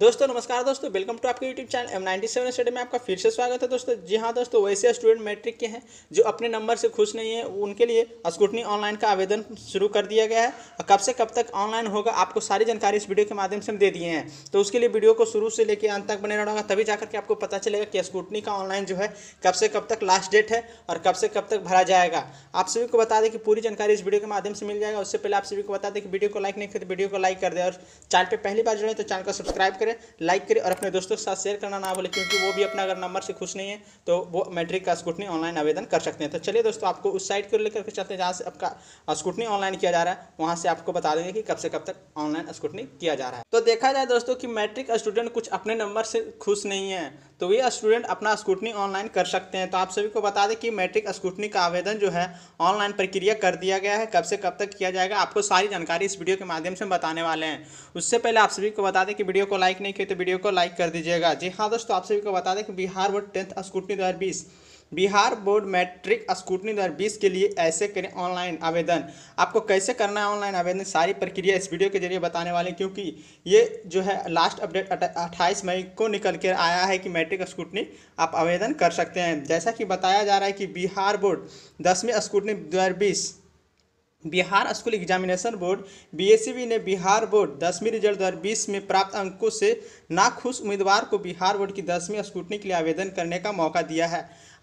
दोस्तों नमस्कार दोस्तों वेलकम टू आपके YouTube channel M ninety seven study में आपका फिर से स्वागत है दोस्तों जी हाँ दोस्तों वैसे स्टूडेंट मैट्रिक के हैं जो अपने नंबर से खुश नहीं है उनके लिए स्कूटनी ऑनलाइन का आवेदन शुरू कर दिया गया है और कब से कब तक ऑनलाइन होगा आपको सारी जानकारी इस वीडियो के माध्यम से हम दे दिए हैं तो उसके लिए वीडियो को शुरू से लेकर अंत तक बने रहना होगा तभी जाकर के आपको पता चलेगा कि स्कूटनी का ऑनलाइन जो है कब से कब तक लास्ट डेट है और कब से कब तक भरा जाएगा आप सभी को बता दें कि पूरी जानकारी इस वीडियो के माध्यम से मिल जाएगा उससे पहले आप सभी को बता दें कि वीडियो को लाइक नहीं करते वीडियो तो को लाइक कर दे और चैनल पर पहली बार जुड़े तो चैनल को सब्सक्राइब करें करें लाइक करें और अपने दोस्तों के साथ शेयर करना ना भूलें क्योंकि वो भी अपना अगर नंबर से खुश नहीं है तो वो मैट्रिक का स्कूटनी ऑनलाइन आवेदन कर सकते हैं तो चलिए दोस्तों आपको उस साइट को लेकर के चलते हैं जहाँ से आपका स्कूटनी ऑनलाइन किया जा रहा है वहाँ से आपको बता देंगे कि कब से कब तक ऑनलाइन स्कूटनी किया जा रहा है तो देखा जाए दोस्तों की मैट्रिक स्टूडेंट कुछ अपने नंबर से खुश नहीं है तो ये स्टूडेंट अपना स्कूटनी ऑनलाइन कर सकते हैं तो आप सभी को बता दें कि मैट्रिक स्कूटनी का आवेदन जो है ऑनलाइन प्रक्रिया कर दिया गया है कब से कब तक किया जाएगा आपको सारी जानकारी इस वीडियो के माध्यम से बताने वाले हैं उससे पहले आप सभी को बता दें कि वीडियो को लाइक लाइक नहीं किए तो वीडियो को लाइक कर दीजिएगा जी हाँ दोस्तों आप सभी को बता दें कि बिहार बोर्ड टेंथ स्कूटनी दो बिहार बोर्ड मैट्रिक स्कूटनी दो के लिए ऐसे करें ऑनलाइन आवेदन आपको कैसे करना है ऑनलाइन आवेदन सारी प्रक्रिया इस वीडियो के जरिए बताने वाले क्योंकि ये जो है लास्ट अपडेट अट्ठाईस मई को निकल कर आया है कि मैट्रिक स्कूटनी आप आवेदन कर सकते हैं जैसा कि बताया जा रहा है कि बिहार बोर्ड दसवीं स्कूटनी दो Bihar school examination board B e ने बिहार बोर्ड दसवीं रिजल्ट 2020 में प्राप्त अंकों से नाखुश उम्मीदवार को बिहार बोर्ड की दसवीं स्कूटनी के लिए आवेदन करने का मौका दिया है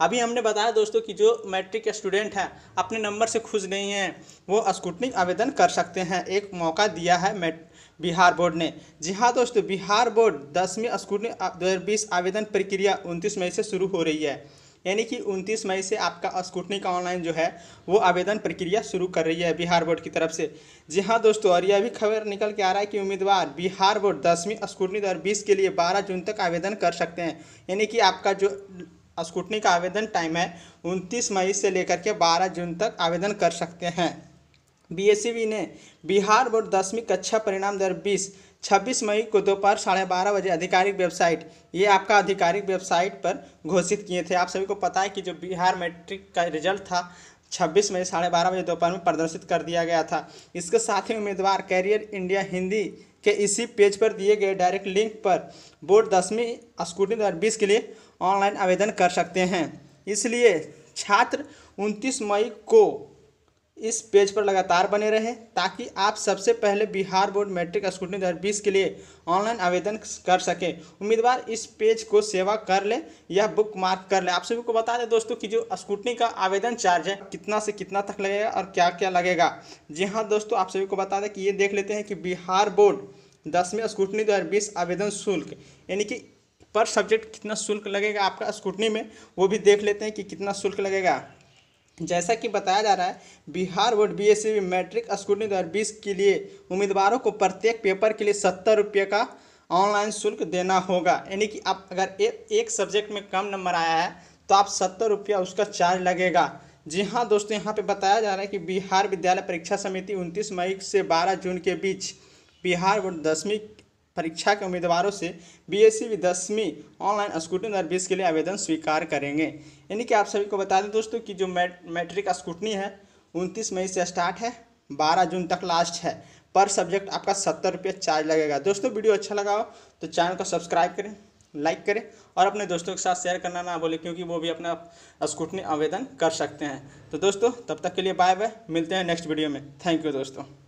अभी हमने बताया दोस्तों कि जो मैट्रिक के स्टूडेंट हैं अपने नंबर से खुश नहीं हैं वो स्कूटनिक आवेदन कर सकते हैं एक मौका दिया है मैट बिहार बोर्ड ने जी हाँ दोस्तों बिहार बोर्ड दसवीं स्कूटनिक दो आवेदन प्रक्रिया उनतीस मई से शुरू हो रही है यानी कि 29 मई से आपका स्कूटनी का ऑनलाइन जो है वो आवेदन प्रक्रिया शुरू कर रही है बिहार बोर्ड की तरफ से जी हाँ दोस्तों और यह भी खबर निकल के आ रहा है कि उम्मीदवार बिहार बोर्ड दसवीं स्कूटनी दो बीस के लिए बारह जून तक आवेदन कर सकते हैं यानी कि आपका जो स्कूटनी का आवेदन टाइम है उनतीस मई से लेकर के बारह जून तक आवेदन कर सकते हैं बी ने बिहार बोर्ड दसवीं कक्षा परिणाम दर बीस छब्बीस मई को दोपहर साढ़े बारह बजे आधिकारिक वेबसाइट ये आपका आधिकारिक वेबसाइट पर घोषित किए थे आप सभी को पता है कि जो बिहार मैट्रिक का रिजल्ट था छब्बीस मई साढ़े बारह बजे दोपहर में प्रदर्शित कर दिया गया था इसके साथ ही उम्मीदवार कैरियर इंडिया हिंदी के इसी पेज पर दिए गए डायरेक्ट लिंक पर बोर्ड दसवीं स्कूटी दो बीस के लिए ऑनलाइन आवेदन कर सकते हैं इसलिए छात्र उनतीस मई को इस पेज पर लगातार बने रहें ताकि आप सबसे पहले बिहार बोर्ड मैट्रिक स्कूटनी दो के लिए ऑनलाइन आवेदन कर सकें उम्मीदवार इस पेज को सेवा कर लें या बुक मार्क कर लें आप सभी को बता दें दोस्तों कि जो स्कूटनी का आवेदन चार्ज है कितना से कितना तक लगेगा और क्या क्या लगेगा जी हाँ दोस्तों आप सभी को बता दें कि ये देख लेते हैं कि बिहार बोर्ड दसवीं स्कूटनी दो आवेदन शुल्क यानी कि पर सब्जेक्ट कितना शुल्क लगेगा आपका स्कूटनी में वो भी देख लेते हैं कि कितना शुल्क लगेगा जैसा कि बताया जा रहा है Bihar board B S C matric scrutiny दो हज़ार बीस के लिए उम्मीदवारों को प्रत्येक पेपर के लिए सत्तर रुपये का ऑनलाइन शुल्क देना होगा यानी कि आप अगर ए, एक सब्जेक्ट में कम नंबर आया है तो आप सत्तर रुपया उसका चार्ज लगेगा जी हाँ दोस्तों यहाँ पे बताया जा रहा है कि बिहार विद्यालय परीक्षा समिति 29 मई से 12 जून के बीच बिहार बोर्ड दसवीं परीक्षा के उम्मीदवारों से बीएससी e भी दसवीं ऑनलाइन स्कूटनी दो बीस के लिए आवेदन स्वीकार करेंगे यानी कि आप सभी को बता दें दोस्तों कि जो मैट्रिक स्कूटनी है उनतीस मई से स्टार्ट है बारह जून तक लास्ट है पर सब्जेक्ट आपका सत्तर रुपये चार्ज लगेगा दोस्तों वीडियो अच्छा लगा हो तो चैनल को सब्सक्राइब करें लाइक करें और अपने दोस्तों के साथ शेयर करना ना बोले क्योंकि वो भी अपना स्कूटनी आवेदन कर सकते हैं तो दोस्तों तब तक के लिए बाय बाय मिलते हैं नेक्स्ट वीडियो में थैंक यू दोस्तों